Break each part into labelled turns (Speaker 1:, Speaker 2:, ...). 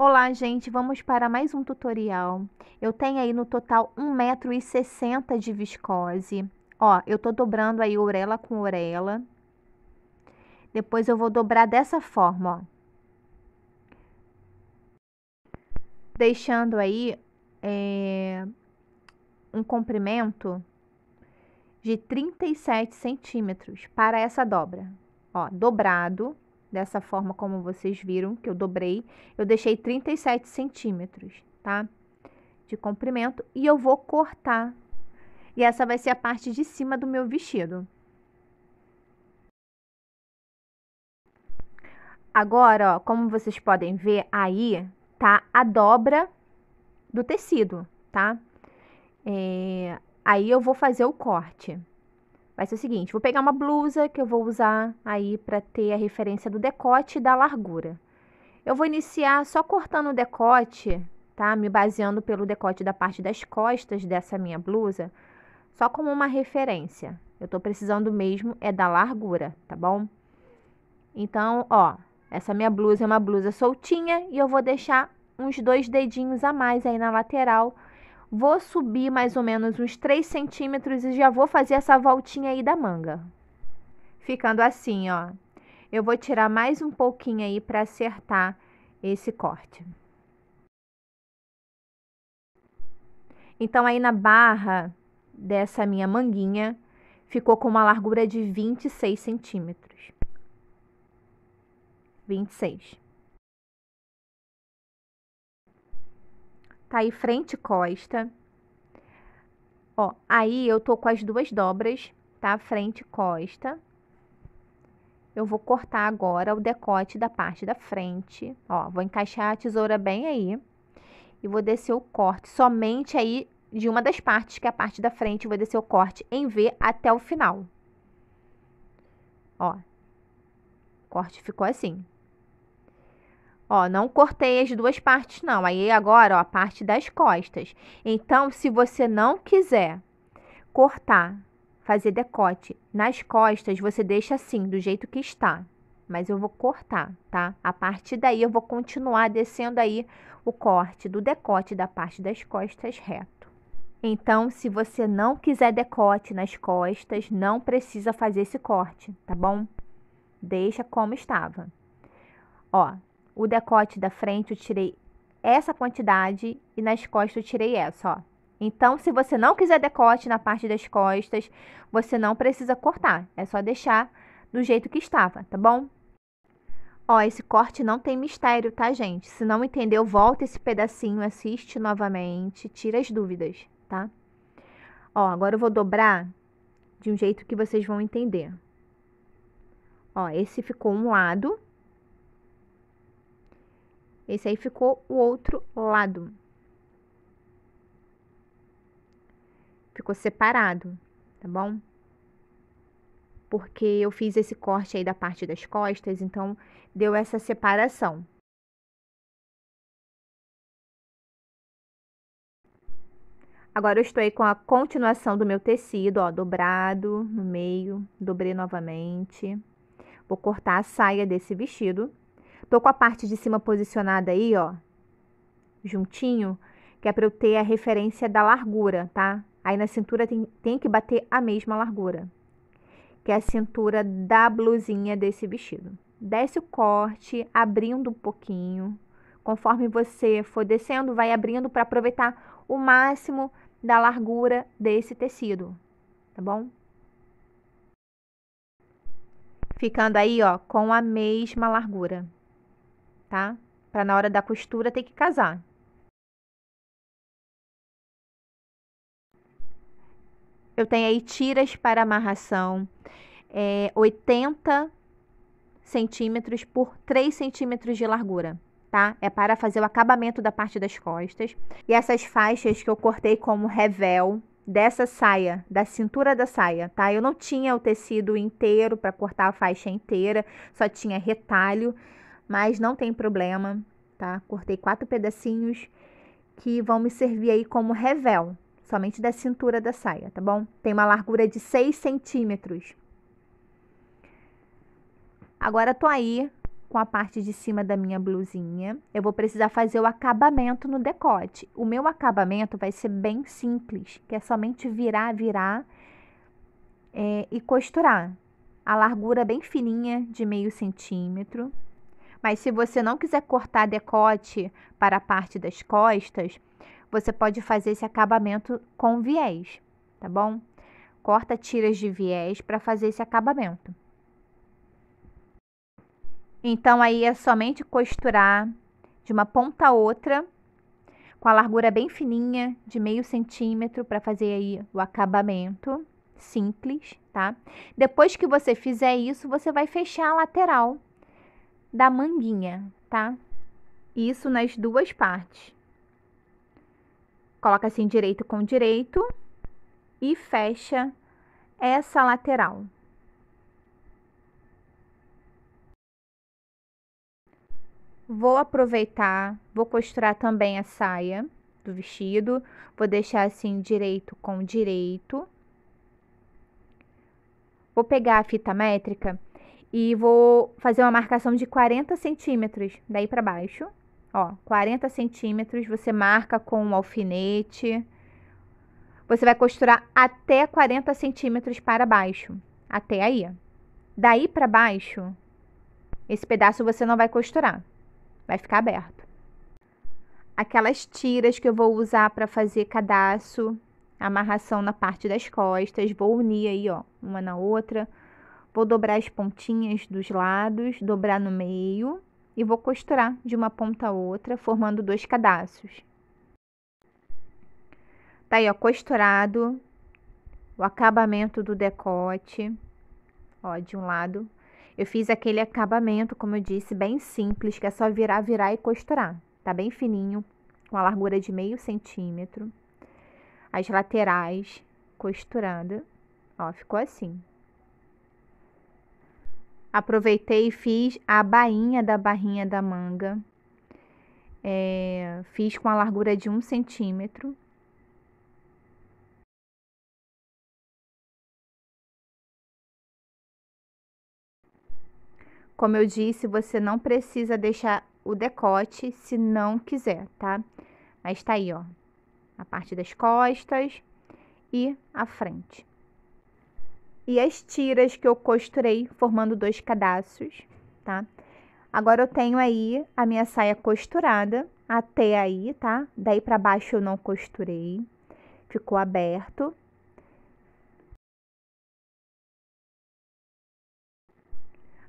Speaker 1: Olá, gente, vamos para mais um tutorial. Eu tenho aí no total 1,60m de viscose. Ó, eu tô dobrando aí orelha com orelha. Depois eu vou dobrar dessa forma, ó. Deixando aí é, um comprimento de 37 centímetros para essa dobra. Ó, dobrado dessa forma como vocês viram, que eu dobrei. Eu deixei 37 centímetros, tá? De comprimento. E eu vou cortar. E essa vai ser a parte de cima do meu vestido. Agora, ó, como vocês podem ver, aí tá a dobra do tecido, tá? É, aí eu vou fazer o corte. Vai ser o seguinte, vou pegar uma blusa que eu vou usar aí para ter a referência do decote e da largura. Eu vou iniciar só cortando o decote, tá? Me baseando pelo decote da parte das costas dessa minha blusa, só como uma referência. Eu tô precisando mesmo é da largura, tá bom? Então, ó, essa minha blusa é uma blusa soltinha e eu vou deixar uns dois dedinhos a mais aí na lateral Vou subir mais ou menos uns 3 centímetros e já vou fazer essa voltinha aí da manga. Ficando assim, ó. Eu vou tirar mais um pouquinho aí para acertar esse corte. Então, aí na barra dessa minha manguinha, ficou com uma largura de 26 centímetros. 26. tá aí frente e costa. Ó, aí eu tô com as duas dobras, tá? Frente e costa. Eu vou cortar agora o decote da parte da frente. Ó, vou encaixar a tesoura bem aí. E vou descer o corte somente aí de uma das partes, que é a parte da frente. vou descer o corte em V até o final. Ó, o corte ficou assim. Ó, não cortei as duas partes não. Aí agora, ó, a parte das costas. Então, se você não quiser cortar, fazer decote nas costas, você deixa assim, do jeito que está. Mas eu vou cortar, tá? A partir daí eu vou continuar descendo aí o corte do decote da parte das costas reto. Então, se você não quiser decote nas costas, não precisa fazer esse corte, tá bom? Deixa como estava. Ó, o decote da frente eu tirei essa quantidade e nas costas eu tirei essa, ó. Então, se você não quiser decote na parte das costas, você não precisa cortar, é só deixar do jeito que estava, tá bom? Ó, esse corte não tem mistério, tá, gente? Se não entendeu, volta esse pedacinho, assiste novamente, tira as dúvidas, tá? Ó, agora eu vou dobrar de um jeito que vocês vão entender. Ó, esse ficou um lado, esse aí ficou o outro lado. Ficou separado, tá bom? Porque eu fiz esse corte aí da parte das costas, então deu essa separação. Agora eu estou aí com a continuação do meu tecido, ó, dobrado no meio, dobrei novamente. Vou cortar a saia desse vestido. Tô com a parte de cima posicionada aí, ó, juntinho, que é para eu ter a referência da largura, tá? Aí na cintura tem, tem que bater a mesma largura, que é a cintura da blusinha desse vestido. Desce o corte, abrindo um pouquinho. Conforme você for descendo, vai abrindo para aproveitar o máximo da largura desse tecido, tá bom? Ficando aí, ó, com a mesma largura tá? Para na hora da costura ter que casar. Eu tenho aí tiras para amarração, é, 80 centímetros por 3 centímetros de largura, tá? É para fazer o acabamento da parte das costas. E essas faixas que eu cortei como revel, dessa saia, da cintura da saia, tá? Eu não tinha o tecido inteiro para cortar a faixa inteira, só tinha retalho mas não tem problema, tá? Cortei quatro pedacinhos que vão me servir aí como revel, somente da cintura da saia, tá bom? Tem uma largura de 6 centímetros. Agora tô aí com a parte de cima da minha blusinha. Eu vou precisar fazer o acabamento no decote. O meu acabamento vai ser bem simples, que é somente virar, virar é, e costurar. A largura bem fininha de meio centímetro, mas se você não quiser cortar decote para a parte das costas, você pode fazer esse acabamento com viés, tá bom? Corta tiras de viés para fazer esse acabamento. Então aí é somente costurar de uma ponta a outra com a largura bem fininha, de meio centímetro, para fazer aí o acabamento simples, tá? Depois que você fizer isso, você vai fechar a lateral da manguinha, tá? Isso nas duas partes. Coloca assim direito com direito e fecha essa lateral. Vou aproveitar, vou costurar também a saia do vestido, vou deixar assim direito com direito. Vou pegar a fita métrica e vou fazer uma marcação de 40 centímetros daí para baixo. Ó, 40 centímetros, você marca com um alfinete. Você vai costurar até 40 centímetros para baixo. Até aí. Daí para baixo, esse pedaço você não vai costurar. Vai ficar aberto. Aquelas tiras que eu vou usar para fazer cadastro, amarração na parte das costas, vou unir aí, ó, uma na outra Vou dobrar as pontinhas dos lados, dobrar no meio e vou costurar de uma ponta a outra, formando dois cadastros. Tá aí, ó, costurado o acabamento do decote, ó, de um lado. Eu fiz aquele acabamento, como eu disse, bem simples, que é só virar, virar e costurar. Tá bem fininho, com a largura de meio centímetro. As laterais costurada, ó, ficou assim aproveitei e fiz a bainha da barrinha da manga. É, fiz com a largura de um centímetro. Como eu disse, você não precisa deixar o decote se não quiser, tá? Mas tá aí, ó, a parte das costas e a frente e as tiras que eu costurei formando dois cadastros, tá? Agora eu tenho aí a minha saia costurada até aí, tá? Daí para baixo eu não costurei, ficou aberto.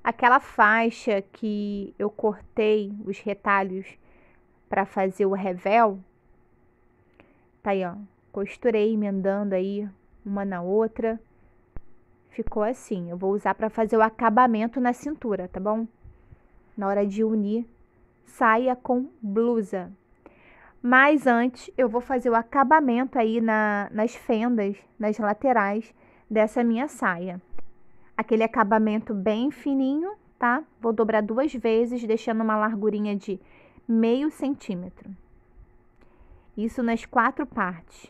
Speaker 1: Aquela faixa que eu cortei os retalhos para fazer o revel, tá aí, ó. Costurei emendando aí uma na outra. Ficou assim. Eu vou usar para fazer o acabamento na cintura, tá bom? Na hora de unir saia com blusa. Mas antes, eu vou fazer o acabamento aí na, nas fendas, nas laterais dessa minha saia. Aquele acabamento bem fininho, tá? Vou dobrar duas vezes, deixando uma largurinha de meio centímetro. Isso nas quatro partes.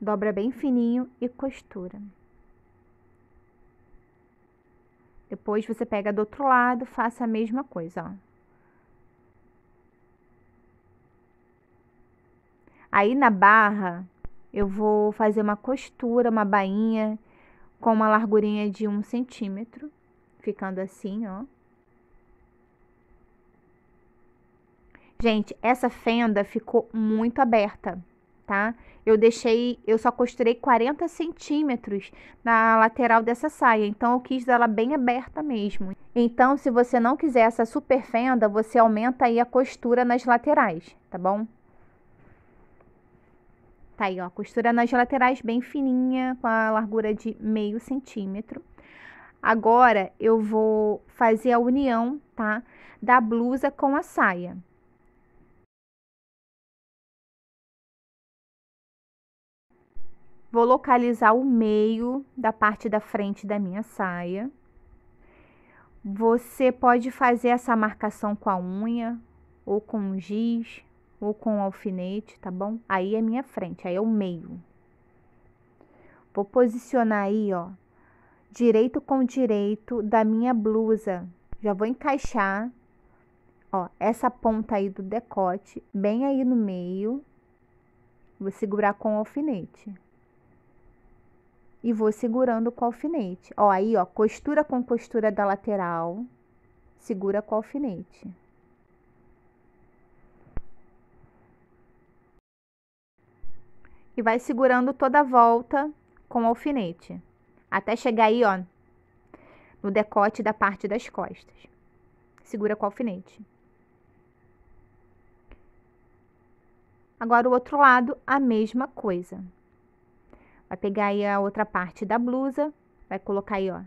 Speaker 1: dobra bem fininho e costura. Depois você pega do outro lado, faça a mesma coisa, ó. Aí na barra, eu vou fazer uma costura, uma bainha com uma largurinha de um centímetro, ficando assim, ó. Gente, essa fenda ficou muito aberta tá? Eu deixei, eu só costurei 40 centímetros na lateral dessa saia, então eu quis ela bem aberta mesmo. Então, se você não quiser essa super fenda, você aumenta aí a costura nas laterais, tá bom? Tá aí, ó, costura nas laterais bem fininha, com a largura de meio centímetro. Agora, eu vou fazer a união, tá? Da blusa com a saia. Vou localizar o meio da parte da frente da minha saia. Você pode fazer essa marcação com a unha, ou com um giz, ou com um alfinete, tá bom? Aí é minha frente, aí é o meio. Vou posicionar aí, ó, direito com direito da minha blusa. Já vou encaixar, ó, essa ponta aí do decote, bem aí no meio. Vou segurar com o alfinete e vou segurando com o alfinete. Ó, aí, ó, costura com costura da lateral, segura com o alfinete. E vai segurando toda a volta com o alfinete, até chegar aí, ó, no decote da parte das costas. Segura com o alfinete. Agora o outro lado, a mesma coisa. Vai pegar aí a outra parte da blusa, vai colocar aí, ó,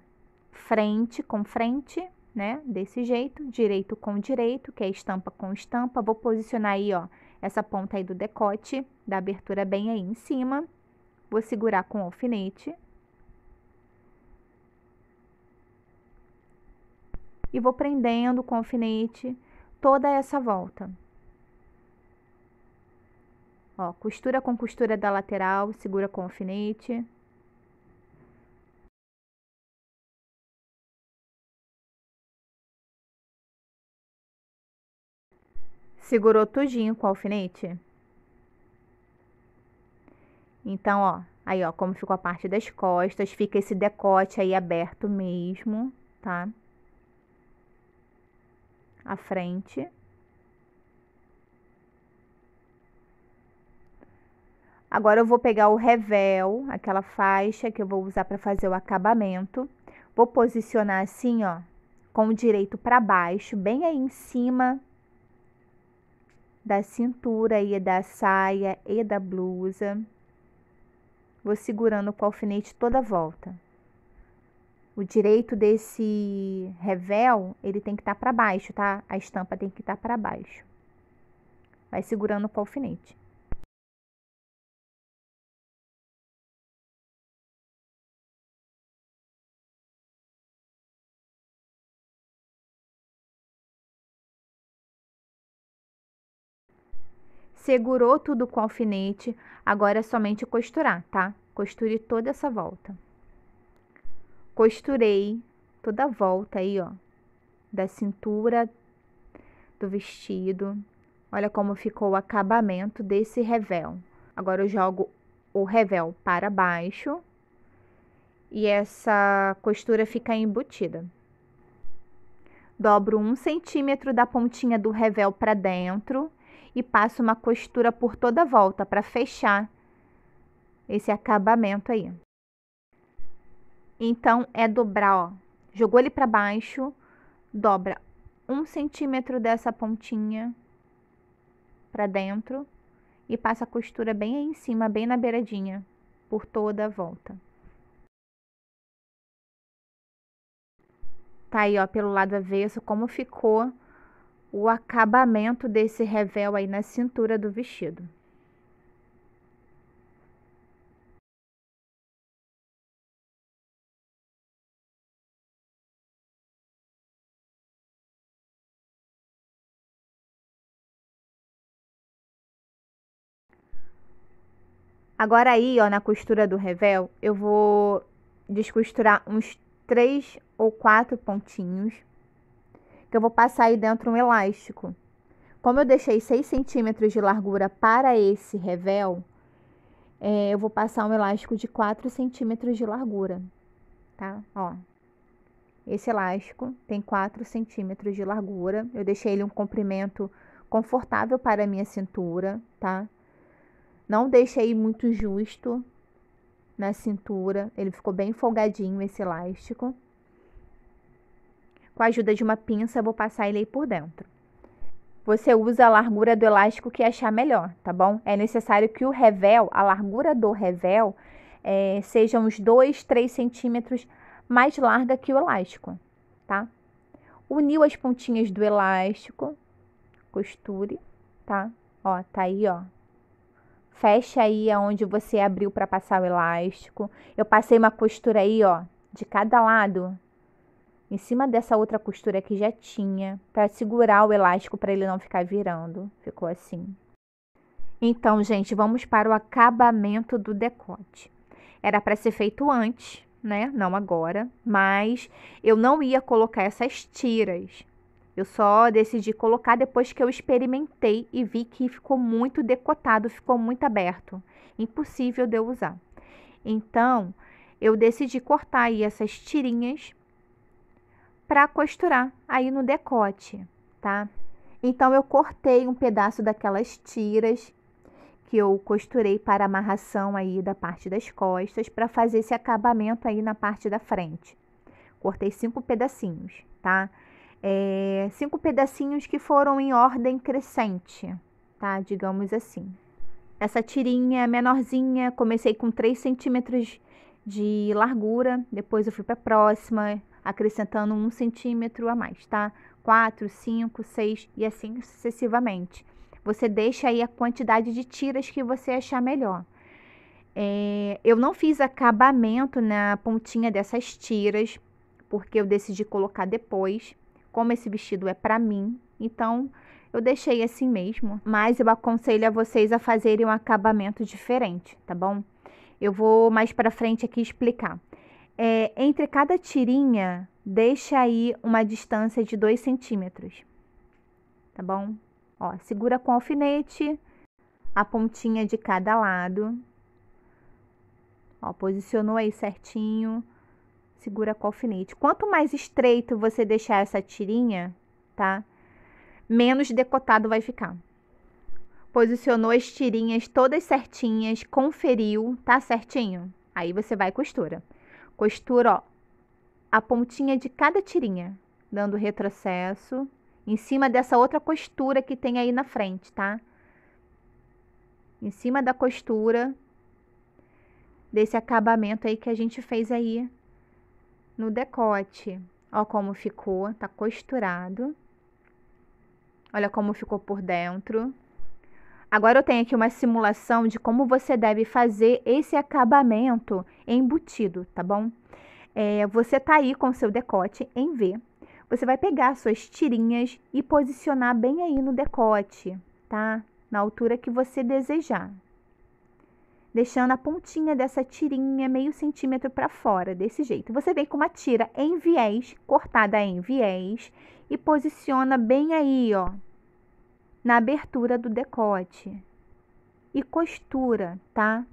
Speaker 1: frente com frente, né? Desse jeito, direito com direito, que é estampa com estampa. Vou posicionar aí, ó, essa ponta aí do decote, da abertura bem aí em cima. Vou segurar com o alfinete. E vou prendendo com o alfinete toda essa volta. Ó, costura com costura da lateral, segura com alfinete. Segurou tudinho com alfinete. Então, ó, aí, ó, como ficou a parte das costas, fica esse decote aí aberto mesmo, tá? A frente. Agora eu vou pegar o revel, aquela faixa que eu vou usar para fazer o acabamento. Vou posicionar assim, ó, com o direito para baixo, bem aí em cima da cintura e da saia e da blusa. Vou segurando com o alfinete toda a volta. O direito desse revel, ele tem que estar tá para baixo, tá? A estampa tem que estar tá para baixo. Vai segurando com o alfinete. Segurou tudo com alfinete, agora é somente costurar, tá? Costure toda essa volta. Costurei toda a volta aí, ó, da cintura do vestido. Olha como ficou o acabamento desse revel. Agora eu jogo o revel para baixo e essa costura fica embutida. Dobro um centímetro da pontinha do revel para dentro e passo uma costura por toda a volta para fechar esse acabamento aí. Então é dobrar, ó. Jogou ele para baixo, dobra um centímetro dessa pontinha para dentro e passa a costura bem aí em cima, bem na beiradinha, por toda a volta. Tá aí, ó, pelo lado avesso, como ficou o acabamento desse revel aí na cintura do vestido. Agora aí, ó, na costura do revel, eu vou descosturar uns três ou quatro pontinhos que eu vou passar aí dentro um elástico. Como eu deixei 6 centímetros de largura para esse revel, é, eu vou passar um elástico de 4 centímetros de largura, tá? Ó, esse elástico tem 4 centímetros de largura. Eu deixei ele um comprimento confortável para a minha cintura, tá? Não deixei muito justo na cintura. Ele ficou bem folgadinho esse elástico. Com a ajuda de uma pinça, vou passar ele aí por dentro. Você usa a largura do elástico que achar melhor, tá bom? É necessário que o revel, a largura do revel, é, seja uns 2, 3 centímetros mais larga que o elástico, tá? Uniu as pontinhas do elástico, costure, tá? Ó, tá aí, ó. Fecha aí aonde você abriu para passar o elástico. Eu passei uma costura aí, ó, de cada lado, em cima dessa outra costura que já tinha, para segurar o elástico para ele não ficar virando. Ficou assim. Então, gente, vamos para o acabamento do decote. Era para ser feito antes, né? Não agora, mas eu não ia colocar essas tiras. Eu só decidi colocar depois que eu experimentei e vi que ficou muito decotado, ficou muito aberto, impossível de eu usar. Então, eu decidi cortar aí essas tirinhas para costurar aí no decote, tá? Então eu cortei um pedaço daquelas tiras que eu costurei para amarração aí da parte das costas para fazer esse acabamento aí na parte da frente. Cortei cinco pedacinhos, tá? É, cinco pedacinhos que foram em ordem crescente, tá? Digamos assim. Essa tirinha é menorzinha, comecei com 3 centímetros de largura, depois eu fui para próxima, acrescentando um centímetro a mais, tá? 4, 5, 6 e assim sucessivamente. Você deixa aí a quantidade de tiras que você achar melhor. É, eu não fiz acabamento na pontinha dessas tiras, porque eu decidi colocar depois. Como esse vestido é para mim, então eu deixei assim mesmo. Mas eu aconselho a vocês a fazerem um acabamento diferente, tá bom? Eu vou mais para frente aqui explicar. É, entre cada tirinha, deixe aí uma distância de 2 centímetros, tá bom? Ó, segura com alfinete a pontinha de cada lado. Ó, posicionou aí certinho, segura com alfinete. Quanto mais estreito você deixar essa tirinha, tá? Menos decotado vai ficar. Posicionou as tirinhas todas certinhas, conferiu, tá certinho? Aí você vai e costura. Costura, ó, a pontinha de cada tirinha, dando retrocesso em cima dessa outra costura que tem aí na frente, tá? Em cima da costura desse acabamento aí que a gente fez aí no decote. Ó como ficou, tá costurado. Olha como ficou por dentro. Agora eu tenho aqui uma simulação de como você deve fazer esse acabamento embutido, tá bom? É, você tá aí com seu decote em V. Você vai pegar suas tirinhas e posicionar bem aí no decote, tá? Na altura que você desejar. Deixando a pontinha dessa tirinha meio centímetro para fora, desse jeito. Você vem com uma tira em viés, cortada em viés, e posiciona bem aí, ó, na abertura do decote. E costura, tá?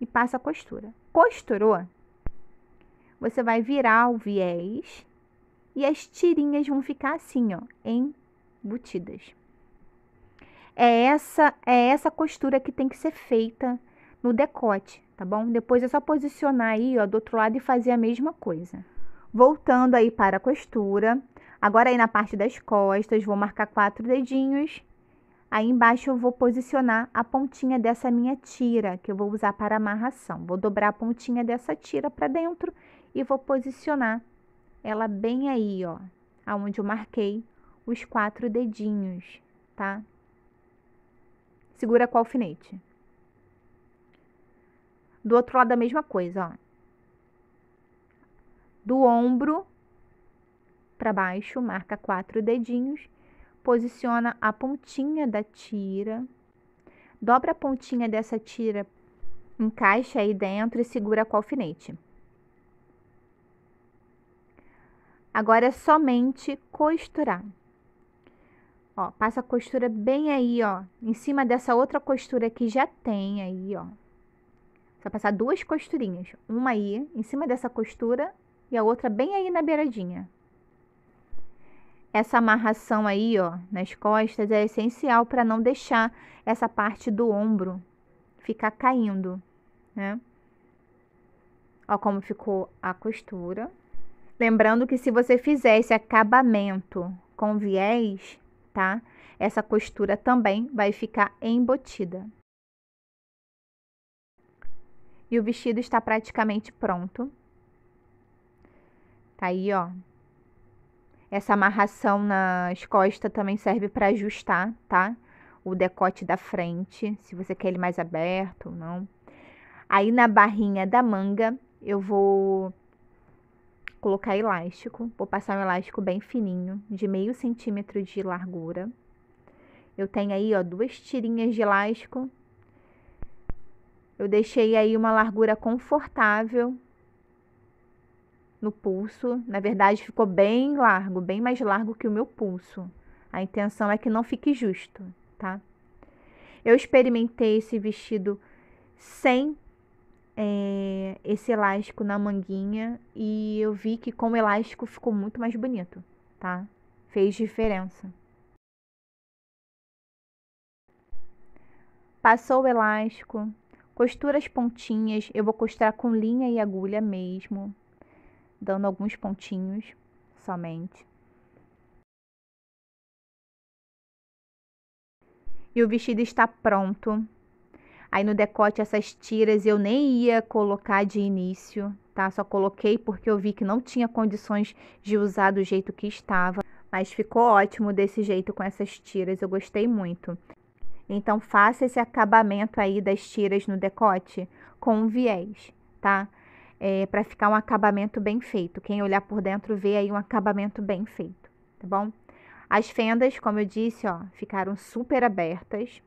Speaker 1: E passa a costura. Costurou? Você vai virar o viés e as tirinhas vão ficar assim, ó, embutidas. É essa é essa costura que tem que ser feita no decote, tá bom? Depois é só posicionar aí, ó, do outro lado e fazer a mesma coisa. Voltando aí para a costura, Agora aí na parte das costas, vou marcar quatro dedinhos. Aí embaixo eu vou posicionar a pontinha dessa minha tira, que eu vou usar para amarração. Vou dobrar a pontinha dessa tira para dentro e vou posicionar ela bem aí, ó, aonde eu marquei os quatro dedinhos, tá? Segura com o alfinete. Do outro lado a mesma coisa, ó. Do ombro para baixo, marca quatro dedinhos, posiciona a pontinha da tira, dobra a pontinha dessa tira, encaixa aí dentro e segura com o alfinete. Agora é somente costurar. Ó, passa a costura bem aí, ó, em cima dessa outra costura que já tem aí, ó. Só passar duas costurinhas, uma aí em cima dessa costura e a outra bem aí na beiradinha. Essa amarração aí, ó, nas costas é essencial para não deixar essa parte do ombro ficar caindo, né? Ó como ficou a costura. Lembrando que se você fizer esse acabamento com viés, tá? Essa costura também vai ficar embotida. E o vestido está praticamente pronto. Tá aí, ó, essa amarração nas costas também serve para ajustar, tá? O decote da frente, se você quer ele mais aberto ou não. Aí na barrinha da manga, eu vou colocar elástico. Vou passar um elástico bem fininho, de meio centímetro de largura. Eu tenho aí, ó, duas tirinhas de elástico. Eu deixei aí uma largura confortável no pulso. Na verdade, ficou bem largo, bem mais largo que o meu pulso. A intenção é que não fique justo, tá? Eu experimentei esse vestido sem é, esse elástico na manguinha e eu vi que com o elástico ficou muito mais bonito, tá? Fez diferença. Passou o elástico, costura as pontinhas, eu vou costurar com linha e agulha mesmo, dando alguns pontinhos somente. E o vestido está pronto. Aí no decote essas tiras eu nem ia colocar de início, tá? Só coloquei porque eu vi que não tinha condições de usar do jeito que estava, mas ficou ótimo desse jeito com essas tiras, eu gostei muito. Então faça esse acabamento aí das tiras no decote com um viés, tá? é, para ficar um acabamento bem feito. Quem olhar por dentro vê aí um acabamento bem feito, tá bom? As fendas, como eu disse, ó, ficaram super abertas.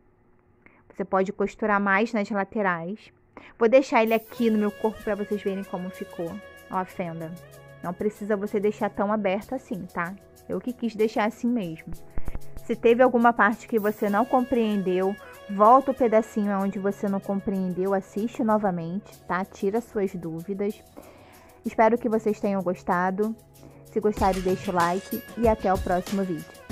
Speaker 1: Você pode costurar mais nas laterais. Vou deixar ele aqui no meu corpo para vocês verem como ficou. Ó, a fenda. Não precisa você deixar tão aberta assim, tá? Eu que quis deixar assim mesmo. Se teve alguma parte que você não compreendeu Volta o pedacinho onde você não compreendeu, assiste novamente, tá? Tira suas dúvidas. Espero que vocês tenham gostado. Se gostaram, deixa o like e até o próximo vídeo.